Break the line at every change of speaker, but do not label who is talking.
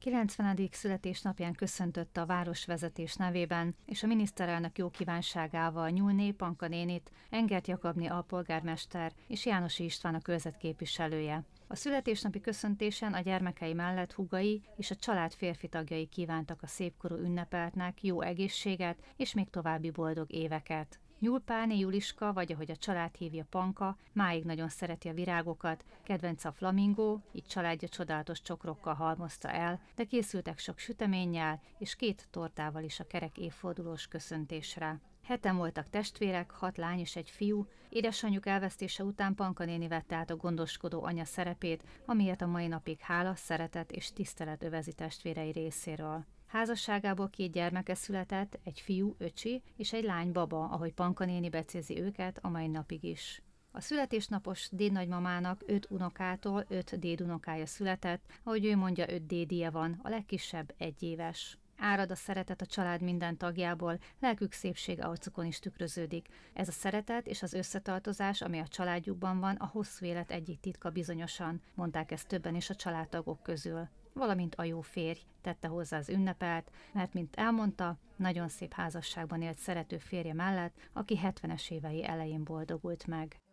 90. születésnapján köszöntötte a városvezetés nevében, és a miniszterelnök jó kívánságával Nyúlné Panka nénit, Engert Jakabni alpolgármester és Jánosi István a körzetképviselője. A születésnapi köszöntésen a gyermekei mellett hugai és a család férfi tagjai kívántak a szépkorú ünnepeltnek jó egészséget és még további boldog éveket. Nyúlpáni Juliska, vagy ahogy a család hívja Panka, máig nagyon szereti a virágokat, kedvence a flamingó, így családja csodálatos csokrokkal halmozta el, de készültek sok süteménnyel és két tortával is a kerek évfordulós köszöntésre. Heten voltak testvérek, hat lány és egy fiú. Édesanyjuk elvesztése után Panka néni vette át a gondoskodó anya szerepét, amiért a mai napig hála, szeretet és tisztelet övezi testvérei részéről. Házasságából két gyermeke született, egy fiú, öcsi, és egy lány baba, ahogy Panka néni becézi őket a mai napig is. A születésnapos dédnagymamának öt unokától öt dédunokája született, ahogy ő mondja, öt dédie van, a legkisebb egy éves. Árad a szeretet a család minden tagjából, lelkük szépsége arcukon is tükröződik. Ez a szeretet és az összetartozás, ami a családjukban van, a hosszú élet egyik titka bizonyosan, mondták ezt többen is a családtagok közül valamint a jó férj tette hozzá az ünnepelt, mert, mint elmondta, nagyon szép házasságban élt szerető férje mellett, aki 70-es évei elején boldogult meg.